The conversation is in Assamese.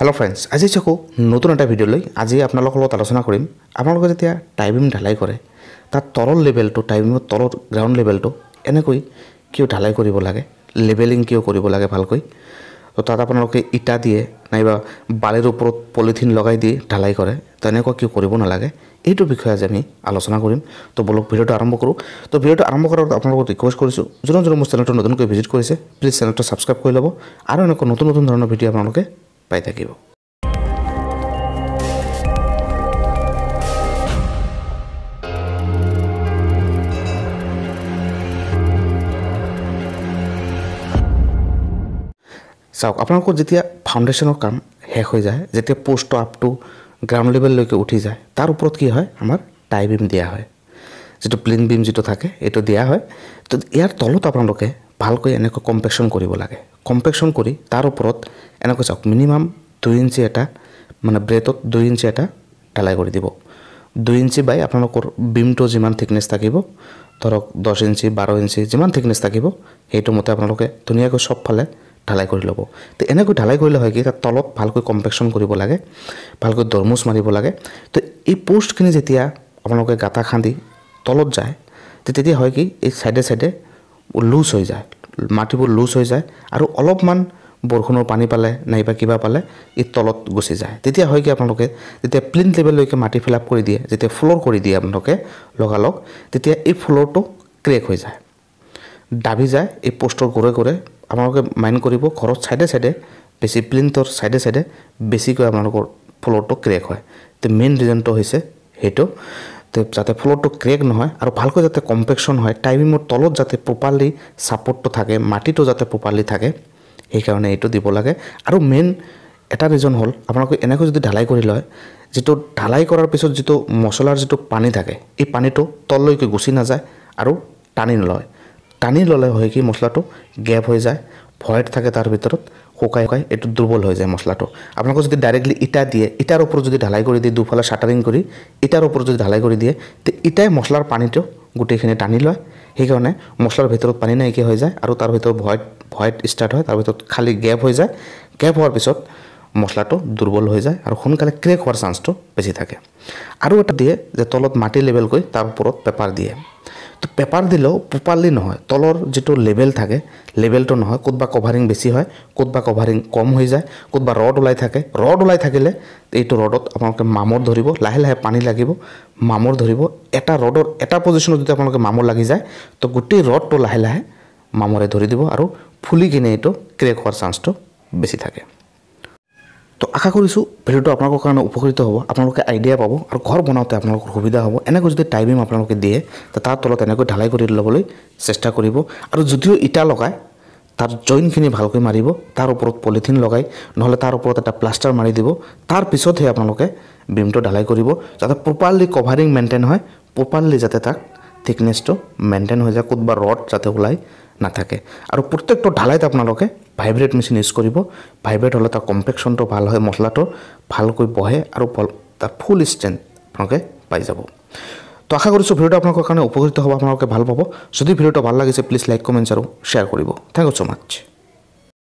হেল্ল' ফ্ৰেণ্ডছ আজি চকু নতুন এটা ভিডিঅ'লৈ আজি আপোনালোকৰ লগত আলোচনা কৰিম আপোনালোকে যেতিয়া টাইবিম ঢালাই কৰে তাত তলৰ লেভেলটো টাইবিমৰ তলত গ্ৰাউণ্ড লেভেলটো এনেকৈ কিয় ঢালাই কৰিব লাগে লেবেলিং কিয় কৰিব লাগে ভালকৈ তো তাত আপোনালোকে ইটা দিয়ে নাইবা বালিৰ ওপৰত পলিথিন লগাই দিয়ে ঢালাই কৰে তেনেকুৱা কিয় কৰিব নালাগে এইটো বিষয়ে আজি আমি আলোচনা কৰিম তো বোলক ভিডিঅ'টো আৰম্ভ কৰোঁ তো ভিডিঅ'টো আৰম্ভ কৰাৰ আগত আপোনালোকক ৰিকুৱেষ্ট কৰিছোঁ যোনজনে মোৰ চেনেলটো নতুনকৈ ভিজিট কৰিছে প্লিজ চেনেলটো ছাবস্ক্ৰাইব কৰি ল'ব আৰু এনেকুৱা নতুন নতুন ধৰণৰ ভিডিঅ' আপোনালোকে পাই থাকিব চাওক আপোনালোকৰ যেতিয়া ফাউণ্ডেশ্যনৰ কাম শেষ হৈ যায় যেতিয়া পোষ্ট আপটো গ্ৰাউণ্ড লেভেললৈকে উঠি যায় তাৰ ওপৰত কি হয় আমাৰ টাই বিম দিয়া হয় যিটো প্লিন বিম যিটো থাকে এইটো দিয়া হয় তো ইয়াৰ তলত আপোনালোকে ভালকৈ এনেকৈ কম্পেকশ্যন কৰিব লাগে কম্পেকশ্যন কৰি তাৰ ওপৰত এনেকৈ চাওক মিনিমাম দুই ইঞ্চি এটা মানে ব্ৰেডত দুই ইঞ্চি এটা ঢালাই কৰি দিব দুই ইঞ্চি বাই আপোনালোকৰ বিমটো যিমান থিকনেছ থাকিব ধৰক দহ ইঞ্চি বাৰ ইঞ্চি যিমান থিকনেছ থাকিব সেইটো মতে আপোনালোকে ধুনীয়াকৈ চবফালে ঢালাই কৰি ল'ব তো এনেকৈ ঢালাই কৰিলে হয় কি তাত তলত ভালকৈ কম্পেকশ্যন কৰিব লাগে ভালকৈ দৰমুজ মাৰিব লাগে তো এই পোষ্টখিনি যেতিয়া আপোনালোকে গাঁতা খান্দি তলত যায় তেতিয়া হয় কি এই চাইডে চাইডে লুজ হৈ যায় মাটিবোৰ লুজ হৈ যায় আৰু অলপমান বৰষুণৰ পানী পালে নাইবা কিবা পালে ই তলত গুচি যায় তেতিয়া হয় কি আপোনালোকে যেতিয়া প্লিন লেভেললৈকে মাটি ফিল আপ কৰি দিয়ে যেতিয়া ফ্ল'ৰ কৰি দিয়ে আপোনালোকে লগালগ তেতিয়া এই ফ্ল'ৰটো ক্ৰেক হৈ যায় দাবি যায় এই পষ্টৰ ঘৰে ঘৰে আপোনালোকে মাইণ্ড কৰিব ঘৰত ছাইডে ছাইডে বেছি প্লিন্টৰ ছাইডে ছাইডে বেছিকৈ আপোনালোকৰ ফ্ল'ৰটো ক্ৰেক হয় তো মেইন ৰিজনটো হৈছে সেইটো যাতে ফ্ল'ৰটো ক্ৰেক নহয় আৰু ভালকৈ যাতে কম্পেকশ্যন হয় টাইমিঙৰ তলত যাতে প্ৰপাৰলি ছাপৰ্টটো থাকে মাটিটো যাতে প্ৰপাৰলি থাকে সেইকাৰণে এইটো দিব লাগে আৰু মেইন এটা ৰিজন হ'ল আপোনালোকে এনেকৈ যদি ঢালাই কৰি লয় যিটো ঢালাই কৰাৰ পিছত যিটো মছলাৰ যিটো পানী থাকে এই পানীটো তললৈকে গুচি নাযায় আৰু টানি নলয় টানি ল'লে হয় কি মছলাটো গেপ হৈ যায় ভয়ত থাকে তাৰ ভিতৰত শুকাই শুকাই এইটো দুৰ্বল হৈ যায় মছলাটো আপোনালোকে যদি ডাইৰেক্টলি ইটা দিয়ে ইটাৰ ওপৰত যদি ঢালাই কৰি দিয়ে দুফালে চাটাৰিং কৰি ইটাৰ ওপৰত যদি ঢালাই কৰি দিয়ে তে ইটাই মছলাৰ পানীটো গোটেইখিনি টানি লয় সেইকাৰণে মছলাৰ ভিতৰত পানী নাইকিয়া হৈ যায় আৰু তাৰ ভিতৰত ভয়ত হোৱাইট ষ্টাৰ্ট হয় তাৰ তাৰপিছত খালী গেপ হৈ যায় গেপ হোৱাৰ পিছত মছলাটো দুৰ্বল হৈ যায় আৰু সোনকালে ক্ৰেক হোৱাৰ চান্সটো বেছি থাকে আৰু এটা দিয়ে যে তলত মাটি লেভেল কৰি তাৰ ওপৰত পেপাৰ দিয়ে তো পেপাৰ দিলেও পোপালি নহয় তলৰ যিটো লেভেল থাকে লেভেলটো নহয় ক'ত বা কভাৰিং বেছি হয় ক'ত বা কভাৰিং কম হৈ যায় ক'ত বা ৰড ওলাই থাকে ৰড ওলাই থাকিলে এইটো ৰডত আপোনালোকে মামৰ ধৰিব লাহে লাহে পানী লাগিব মামৰ ধৰিব এটা ৰডৰ এটা পজিশ্যনত যদি আপোনালোকে মামৰ লাগি যায় তো গোটেই ৰডটো লাহে লাহে মামৰে ধৰি দিব আৰু ফুলি কিনে এইটো ক্ৰেক হোৱাৰ চান্সটো বেছি থাকে তো আশা কৰিছোঁ ভিডিঅ'টো আপোনালোকৰ কাৰণে উপকৃত হ'ব আপোনালোকে আইডিয়া পাব আৰু ঘৰ বনাওঁতে আপোনালোকৰ সুবিধা হ'ব এনেকৈ যদি টাইমিং আপোনালোকে দিয়ে তো তাৰ তলত এনেকৈ ঢালাই কৰি ল'বলৈ চেষ্টা কৰিব আৰু যদিও ইটা লগায় তাৰ জইনখিনি ভালকৈ মাৰিব তাৰ ওপৰত পলিথিন লগাই নহ'লে তাৰ ওপৰত এটা প্লাষ্টাৰ মাৰি দিব তাৰ পিছতহে আপোনালোকে বিমটো ঢালাই কৰিব যাতে প্ৰপাৰলি কভাৰিং মেইনটেইন হয় প্ৰপাৰলি যাতে তাক থিকনেসটো মেইনটেইন হৈ যায় ক'তবা ৰড যাতে ওলাই নাথাকে আৰু প্ৰত্যেকটো ঢালাইত আপোনালোকে ভাইব্ৰেট মেচিন ইউজ কৰিব ভাইব্ৰেট হ'লে তাৰ কম্পেকশ্যনটো ভাল হয় মছলাটো ভালকৈ বহে আৰু তাৰ ফুল ষ্ট্ৰেংথ আপোনালোকে পাই যাব তো আশা কৰিছোঁ ভিডিঅ'টো আপোনালোকৰ কাৰণে উপকৃত হ'ব আপোনালোকে ভাল পাব যদি ভিডিঅ'টো ভাল লাগিছে প্লিজ লাইক কমেণ্টছ আৰু শ্বেয়াৰ কৰিব থেংক ইউ ছ' মাছ